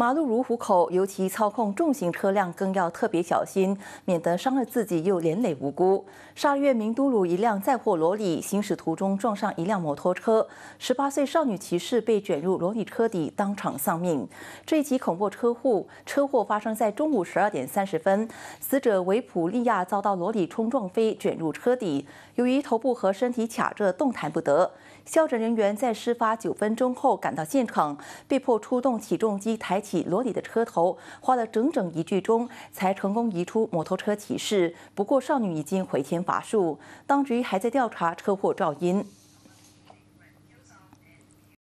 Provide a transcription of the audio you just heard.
马路如虎口，尤其操控重型车辆更要特别小心，免得伤了自己又连累无辜。沙越明都鲁一辆载货罗里行驶途中撞上一辆摩托车，十八岁少女骑士被卷入罗里车底，当场丧命。这一起恐怖车祸，车祸发生在中午十二点三十分，死者维普利亚遭到罗里冲撞飞，卷入车底，由于头部和身体卡着，动弹不得。消拯人员在事发九分钟后赶到现场，被迫出动起重机抬起。起裸体的车头花了整整一句钟才成功移出摩托车骑士，不过少女已经回天乏术。当局还在调查车祸噪因。